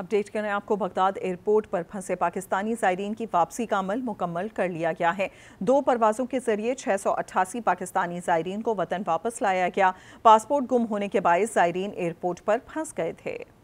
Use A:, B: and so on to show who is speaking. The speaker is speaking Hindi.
A: अपडेट करें आपको बगदाद एयरपोर्ट पर फंसे पाकिस्तानी जायरीन की वापसी का अमल मुकम्मल कर लिया गया है दो परवाजों के जरिए 688 पाकिस्तानी जायरीन को वतन वापस लाया गया पासपोर्ट गुम होने के बायस जायरीन एयरपोर्ट पर फंस गए थे